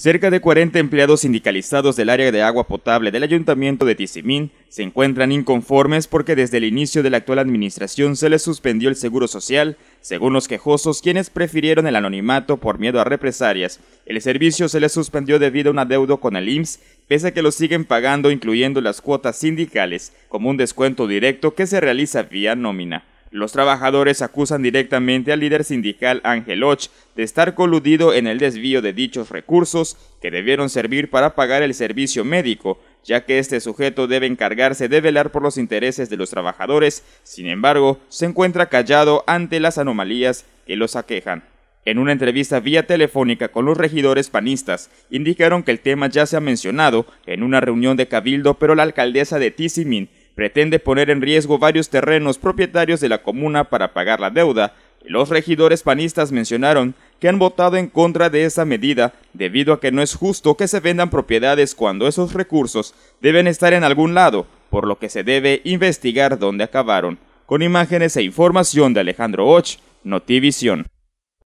Cerca de 40 empleados sindicalizados del área de agua potable del ayuntamiento de Tizimín se encuentran inconformes porque desde el inicio de la actual administración se les suspendió el seguro social, según los quejosos quienes prefirieron el anonimato por miedo a represalias. El servicio se les suspendió debido a un adeudo con el IMSS, pese a que lo siguen pagando incluyendo las cuotas sindicales, como un descuento directo que se realiza vía nómina. Los trabajadores acusan directamente al líder sindical Ángel Och de estar coludido en el desvío de dichos recursos que debieron servir para pagar el servicio médico, ya que este sujeto debe encargarse de velar por los intereses de los trabajadores, sin embargo, se encuentra callado ante las anomalías que los aquejan. En una entrevista vía telefónica con los regidores panistas, indicaron que el tema ya se ha mencionado en una reunión de cabildo, pero la alcaldesa de Tizimín, pretende poner en riesgo varios terrenos propietarios de la comuna para pagar la deuda, y los regidores panistas mencionaron que han votado en contra de esa medida debido a que no es justo que se vendan propiedades cuando esos recursos deben estar en algún lado, por lo que se debe investigar dónde acabaron. Con imágenes e información de Alejandro Och, Notivisión.